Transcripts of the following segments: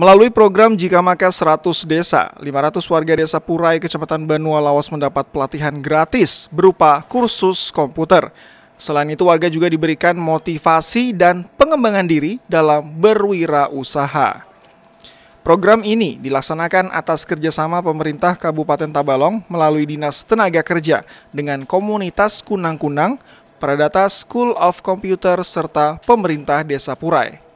Melalui program Jika Maka 100 Desa, 500 warga desa Purai, Kecamatan Banua Lawas mendapat pelatihan gratis berupa kursus komputer. Selain itu, warga juga diberikan motivasi dan pengembangan diri dalam berwirausaha. Program ini dilaksanakan atas kerjasama pemerintah Kabupaten Tabalong melalui Dinas Tenaga Kerja dengan komunitas Kunang-Kunang, Pradata School of Computer, serta pemerintah desa Purai.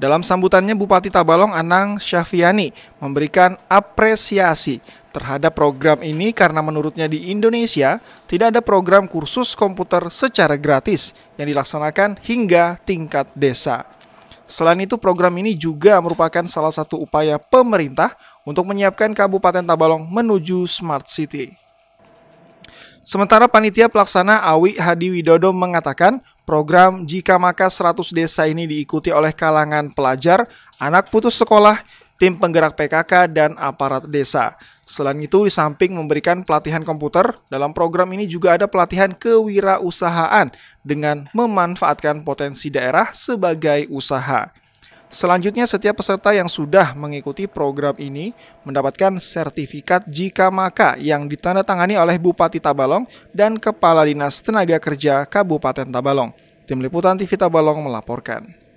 Dalam sambutannya, Bupati Tabalong Anang Syafiani memberikan apresiasi terhadap program ini karena menurutnya di Indonesia tidak ada program kursus komputer secara gratis yang dilaksanakan hingga tingkat desa. Selain itu, program ini juga merupakan salah satu upaya pemerintah untuk menyiapkan Kabupaten Tabalong menuju smart city. Sementara panitia pelaksana Awi Hadi Widodo mengatakan Program Jika Maka 100 Desa ini diikuti oleh kalangan pelajar, anak putus sekolah, tim penggerak PKK, dan aparat desa. Selain itu, di samping memberikan pelatihan komputer, dalam program ini juga ada pelatihan kewirausahaan dengan memanfaatkan potensi daerah sebagai usaha. Selanjutnya, setiap peserta yang sudah mengikuti program ini mendapatkan sertifikat jika maka yang ditandatangani oleh Bupati Tabalong dan Kepala Dinas Tenaga Kerja Kabupaten Tabalong. Tim Liputan TV Tabalong melaporkan.